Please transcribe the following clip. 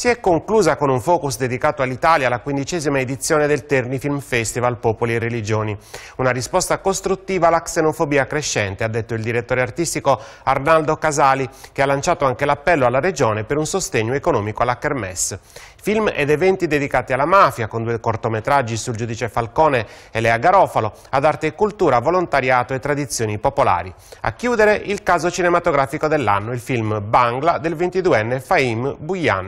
si è conclusa con un focus dedicato all'Italia alla quindicesima edizione del Terni Film Festival Popoli e Religioni. Una risposta costruttiva alla xenofobia crescente, ha detto il direttore artistico Arnaldo Casali, che ha lanciato anche l'appello alla Regione per un sostegno economico alla Kermesse. Film ed eventi dedicati alla mafia, con due cortometraggi sul giudice Falcone e Lea Garofalo, ad arte e cultura, volontariato e tradizioni popolari. A chiudere il caso cinematografico dell'anno, il film Bangla del 22enne Faim Buyan.